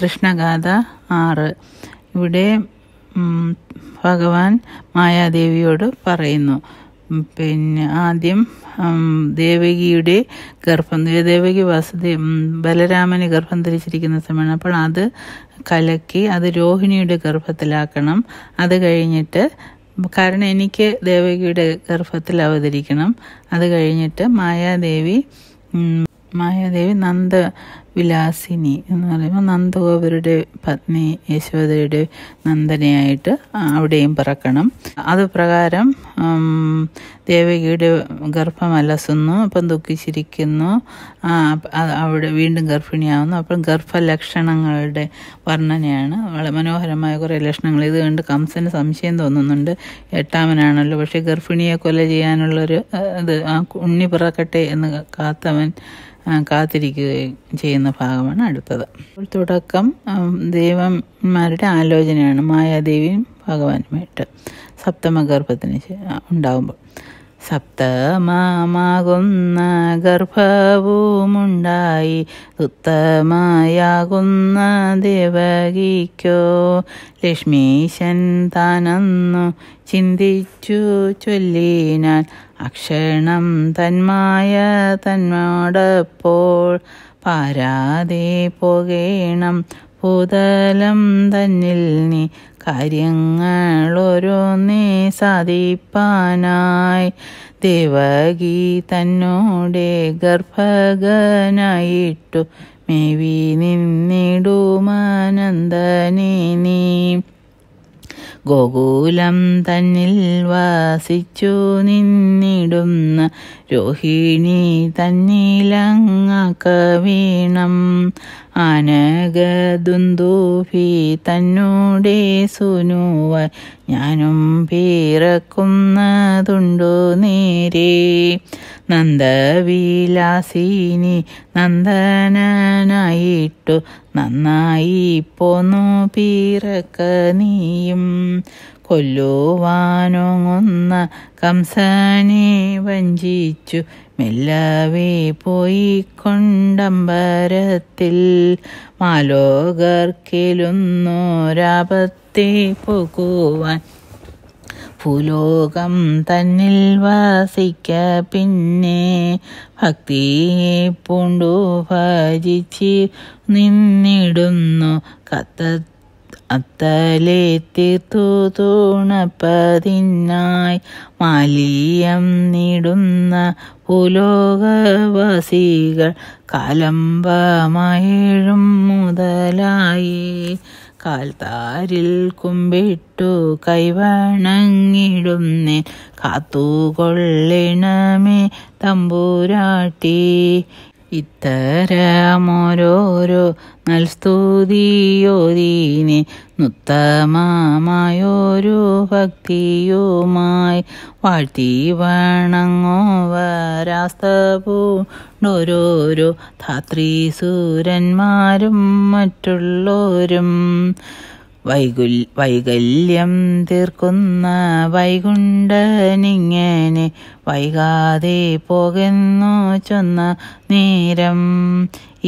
കൃഷ്ണഗാഥ ആറ് ഇവിടെ ഭഗവാൻ മായാദേവിയോട് പറയുന്നു പിന്നെ ആദ്യം ദേവകിയുടെ ഗർഭം ദേവകി വാസുദേവ ബലരാമന് ഗർഭം ധരിച്ചിരിക്കുന്ന സമയമാണ് അപ്പോൾ അത് കലക്കി അത് രോഹിണിയുടെ ഗർഭത്തിലാക്കണം അത് കഴിഞ്ഞിട്ട് കാരണം എനിക്ക് ദേവകിയുടെ ഗർഭത്തിൽ അവതരിക്കണം അത് കഴിഞ്ഞിട്ട് മായാദേവി മായാദേവി നന്ദ വിലാസിനി എന്ന് പറയുമ്പോൾ നന്ദഗോപുരുടെ പത്നി യശോദയുടെ നന്ദനയായിട്ട് അവിടെയും പിറക്കണം അത് പ്രകാരം ദേവകിയുടെ ഗർഭം അലസുന്നു അപ്പം ദുഃഖിച്ചിരിക്കുന്നു അവിടെ വീണ്ടും ഗർഭിണിയാവുന്നു അപ്പം ഗർഭലക്ഷണങ്ങളുടെ വർണ്ണനയാണ് വളരെ മനോഹരമായ കുറേ ലക്ഷണങ്ങൾ ഇത് കണ്ട് കംസന് സംശയം തോന്നുന്നുണ്ട് എട്ടാമനാണല്ലോ പക്ഷേ ഗർഭിണിയെ കൊല ചെയ്യാനുള്ളൊരു ഇത് ഉണ്ണി പിറക്കട്ടെ എന്ന് കാത്തവൻ കാത്തിരിക്കുകയും ചെയ്യുന്ന ഭാഗമാണ് അടുത്തത് തുടക്കം ദൈവന്മാരുടെ ആലോചനയാണ് മായാദേവിയും ഭഗവാനുമായിട്ട് സപ്തമഗർഭത്തിന് ഉണ്ടാകുമ്പോൾ സപ്തമാകുന്ന ഗർഭവുമുണ്ടായി ഉത്തമയാകുന്ന ദേവകിക്കോ ലക്ഷ്മീശൻ താനെന്നു ചിന്തിച്ചു ചൊല്ലിനാൽ അക്ഷണം തന്മായ തന്നോടപ്പോൾ പാരാതെ പോകേണം പൂതലം തന്നിൽ നീ കാര്യങ്ങളൊരു നീ സാധിപ്പാനായി ദേവകി തന്നോടെ ഗർഭകനായിട്ടു മേവി നിന്നിടുമാനന്ദനീ ഗോകുലം തന്നിൽ വാസിച്ചു നിന്നിടുന്ന രോഹിണി തന്നിലങ്ങക്ക വീണം ആനകദുന്തൂഫി തന്നോടെ സുനുവ ഞാനും പിറക്കുന്നതുണ്ടു നേരേ നന്ദവിലാസിനി നന്ദനായിട്ടു നന്നായി പോന്നു പീറക്ക നീയും കൊല്ലുവാനൊന്ന കംസനെ വഞ്ചിച്ചു മെല്ലവേ പോയി കൊണ്ടമ്പരത്തിൽ മാലോകർക്കിലൊന്നോരാപത്തെ പോകുവാൻ ഭൂലോകം തന്നിൽ വാസിക്ക പിന്നെ ഭക്തിയെ പൂണ്ടു ഭജിച്ച് നിന്നിടുന്നു കത്ത അത്തലേ തീർത്തു തൂണപ്പതിനായി മാലിയം നീടുന്ന ഭൂലോകവാസികൾ കാലംബമയേഴും മുതലായി കാൽത്താരിൽ കുമ്പിട്ടു കൈവണങ്ങിടുന്നേ കാത്തുകൊള്ളിണമേ തമ്പൂരാട്ടി ഇത്തരമോരോരോ നൽസ്തുതിയോദീനെ നുത്തമമായൊരു ഭക്തിയുമായി വാഴ്ത്തി വണങ്ങോവരാസ്തപൂണ്ടോരോരോ ധാത്രീസൂരന്മാരും മറ്റുള്ളോരും വൈകുൽ വൈകല്യം തീർക്കുന്ന വൈകുണ്ഠനിങ്ങനെ വൈകാതെ പോകുന്നു ചൊന്ന നേരം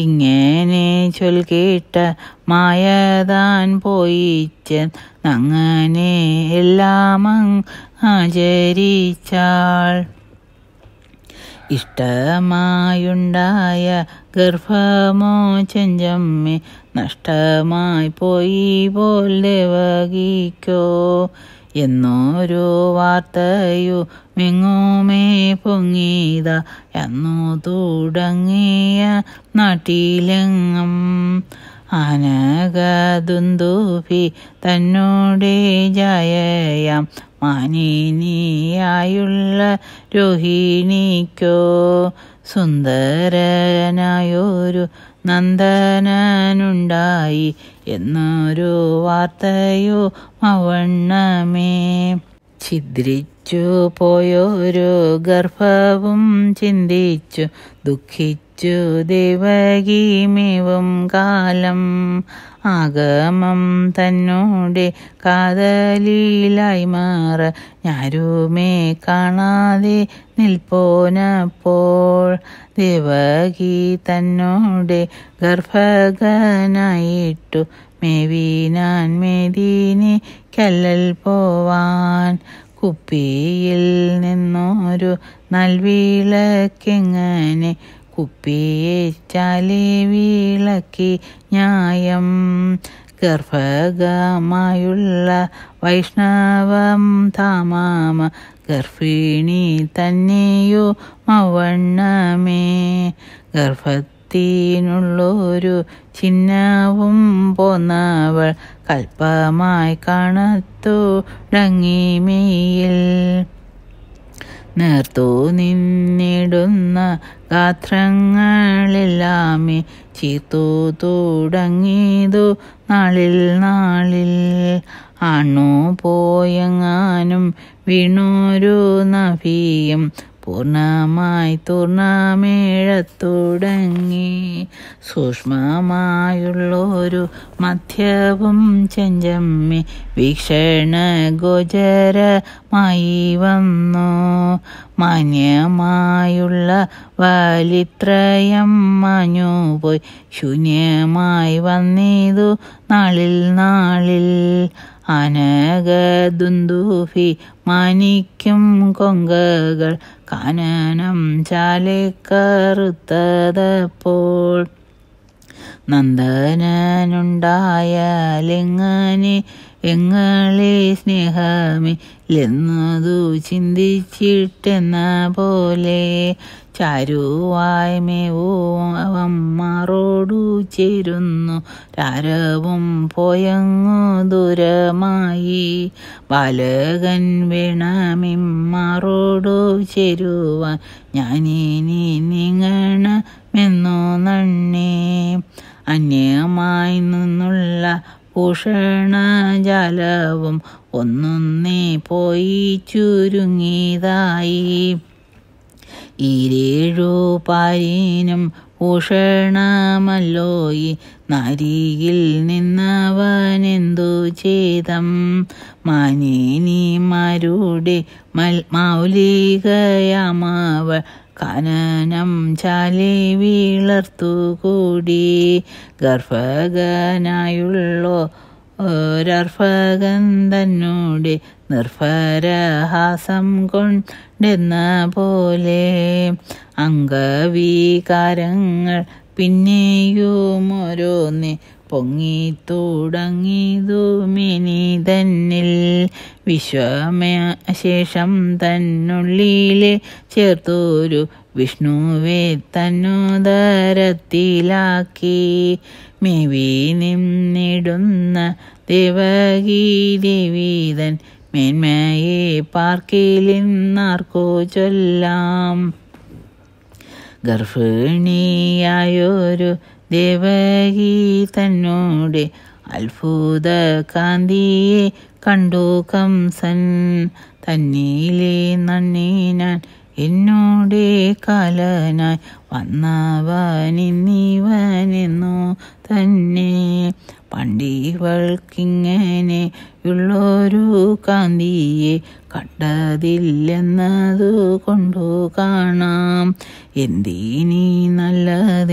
ഇങ്ങനെ ചൊൽകിട്ട മായതാൻ പോയിച്ച അങ്ങനെ എല്ലാമങ് ആചരിച്ചാൾ ഇഷ്ടമായുണ്ടായ ഗർഭമോചഞ്ചമ്മെ നഷ്ടമായി പോയി പോലെ വകിക്കോ എന്നൊരു വാർത്തയു മെങ്ങോമേ പൊങ്ങീത എന്നു തുടങ്ങിയ നാട്ടിലെങ്ങും അനകതുന്തൂപി തന്നോടെ ജയയാം മാനിനിയായുള്ള രോഹിണിക്കോ സുന്ദരനായൊരു നന്ദനുണ്ടായി എന്നൊരു വാർത്തയോ മവണ്ണമേ ഛിദ്രിച്ചു പോയൊരു ഗർഭവും ചിന്തിച്ചു ദുഃഖിച്ചു അച്യുദേവകീമിവും കാലം ആഗമം തന്നോടെ കാതലീലായി മാറ ഞാരുമേ കാണാതെ നിൽപ്പോനപ്പോൾ ദേവകി തന്നോടെ ഗർഭകനായിട്ടു മേവീനാൻ മേദീനെ കല്ലൽ പോവാൻ കുപ്പിയിൽ നിന്നൊരു നൽവിളക്കെങ്ങനെ കുപ്പിയെ ചാലി വീളക്കി ന്യായം ഗർഭകമായുള്ള വൈഷ്ണവം താമാമ ഗർഭിണി തന്നെയോ മവണ്ണമേ ഗർഭത്തിനുള്ളൊരു ചിഹ്നവും പോന്നവൾ കൽപ്പമായി കാണത്തു ഡങ്ങിമേയിൽ നേർത്തു നിന്നിടുന്ന ഗാത്രങ്ങളില്ലാമേ ചീത്തു തുടങ്ങിയതു നാളിൽ നാളിൽ ആണു പോയങ്ങാനും വീണോരു നഭിയും പൂർണമായി തൂർണമേഴത്തുടങ്ങി സൂക്ഷ്മമായുള്ളൊരു മധ്യവും ചെഞ്ചമ്മി വീക്ഷണ ഗോചരമായി വന്നു മാന്യമായുള്ള വലിത്രയം പോയി ശൂന്യമായി വന്നിതു നാളിൽ നാളിൽ അനകദുന്ദൂഫി മാനിക്കും കൊങ്കകൾ കാനനം ചാലിക്കറുത്തതപ്പോൾ ലിങ്ങനെ എങ്ങളെ സ്നേഹമേ ലെന്നതു ചിന്തിച്ചിട്ടെന്ന പോലെ ചാരുവായ് മേവോവം ചേരുന്നു രാരവും പോയങ്ങു ദൂരമായി ബാലകൻ വീണമിമ്മാറോടു ചേരുവാൻ ഞാനിനി നീങ്ങണമെന്നു നണ്ണേ അന്യമായി നിന്നുള്ള ജാലവും ഒന്നൊന്നേ പോയി ചുരുങ്ങിയതായി ഈരേഴു പാരീനും ഉഷണമല്ലോയി നരിയിൽ നിന്നവനെന്തു ചെയ്തം മനീനിമാരുടെ മൽ മൗലികയാമവൾ കനനം ചാലി കൂടി ഗർഭകനായുള്ളോ ഒരർഭകന്തന്നോട് നിർഭരഹാസം കൊണ്ടെന്ന പോലെ അംഗവീകാരങ്ങൾ പിന്നെയും ഓരോന്ന് പൊങ്ങി പൊങ്ങിത്തുടങ്ങിതുമിനി തന്നിൽ ശേഷം തന്നുള്ളിലെ ചേർത്തൊരു വിഷ്ണുവെ തന്നുദരത്തിലാക്കി മെവി നിന്നിടുന്ന ദേവഗീദേവീതൻ ദേവീതൻ മേന്മയെ പാർക്കിലിന്നാർക്കോ ചൊല്ലാം ഗർഭിണിയായൊരു ദേവകി തന്നോടെ അത്ഭുത കാന്തിയെ കണ്ടു കംസൻ തന്നീലേ നന്ദി എന്നോടെ കലനായി വന്നവനിന്നീവനെന്നു തന്നെ ഉള്ളൊരു കാന്തിയെ കണ്ടതില്ലെന്നതു കൊണ്ടു കാണാം എന്തിനീ നല്ലതെന്നിങ്ങേ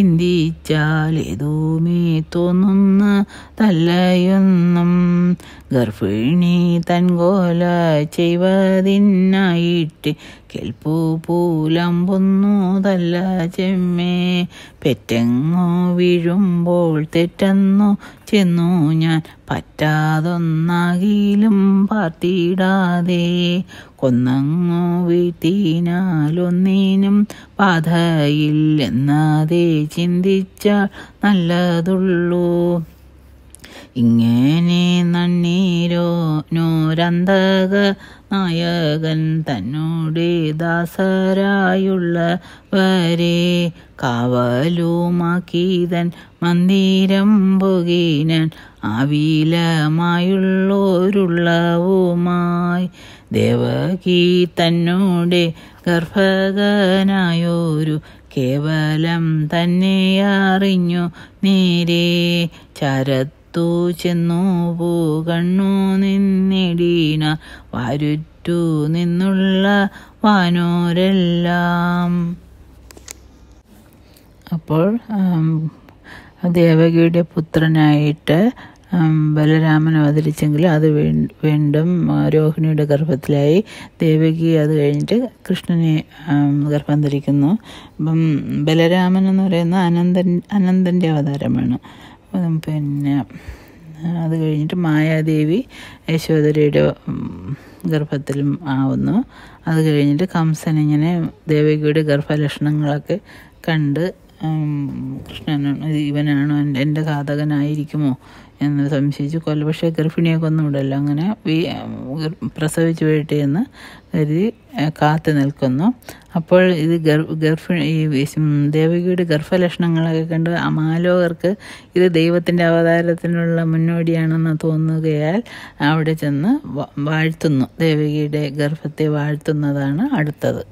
ഏതോ മേ തോന്നുന്ന തല്ലയൊന്നും ഗർഭിണി തൻകോല ചെയ്വതിനായിട്ട് കേൾപ്പു പൂലമ്പൊന്നു തല്ല ചെമ്മേ പെറ്റെങ്ങോ വീഴുമ്പോൾ തെറ്റെന്നു ചെന്നു ഞാൻ പറ്റാതൊന്നാകിലും പാർത്തിയിടാതെ കൊന്നങ്ങോ വീട്ടിനാലൊന്നിനും ബാധയില്ലെന്നാതെ ചിന്തിച്ചാൽ നല്ലതുള്ളൂ ഇങ്ങനെ നൻ അനുരന്ധക നായകൻ തന്നോടെ വരെ കാവലുമാക്കീതൻ മന്ദിരം പുകീനൻ ആവിലമായുള്ളോരുള്ളവുമായി ദേവകി തന്നോടെ ഗർഭകനായോരു കേവലം തന്നെ അറിഞ്ഞു നേരെ ചരത്ത് അടുത്തു ചെന്നു കണ്ണു നിന്നിടീന വരുറ്റു നിന്നുള്ള വാനോരെല്ലാം അപ്പോൾ ദേവകിയുടെ പുത്രനായിട്ട് ബലരാമൻ അവതരിച്ചെങ്കിൽ അത് വീണ്ടും രോഹിണിയുടെ ഗർഭത്തിലായി ദേവകി അത് കഴിഞ്ഞിട്ട് കൃഷ്ണനെ ഗർഭം ധരിക്കുന്നു ബലരാമൻ എന്ന് പറയുന്ന അനന്തൻ അനന്തൻ്റെ അവതാരമാണ് പിന്നെ അത് കഴിഞ്ഞിട്ട് മായാദേവി യശോധരയുടെ ഗർഭത്തിലും ആവുന്നു അത് കഴിഞ്ഞിട്ട് കംസൻ ഇങ്ങനെ ദേവികയുടെ ഗർഭലക്ഷണങ്ങളൊക്കെ കണ്ട് കൃഷ്ണൻ ഇവനാണോ എൻ്റെ ഘാതകനായിരിക്കുമോ എന്ന് സംശയിച്ച് കൊല്ല പക്ഷേ ഒന്നും കൊന്നുവിടല്ലോ അങ്ങനെ പ്രസവിച്ചു പോയിട്ട് എന്ന് കരുതി കാത്തു നിൽക്കുന്നു അപ്പോൾ ഇത് ഗർഭിണി ഈ ദേവികയുടെ ഗർഭലക്ഷണങ്ങളൊക്കെ കണ്ട് അമാലോകർക്ക് ഇത് ദൈവത്തിൻ്റെ അവതാരത്തിനുള്ള മുന്നോടിയാണെന്ന് തോന്നുകയാൽ അവിടെ ചെന്ന് വാഴ്ത്തുന്നു ദേവികയുടെ ഗർഭത്തെ വാഴ്ത്തുന്നതാണ് അടുത്തത്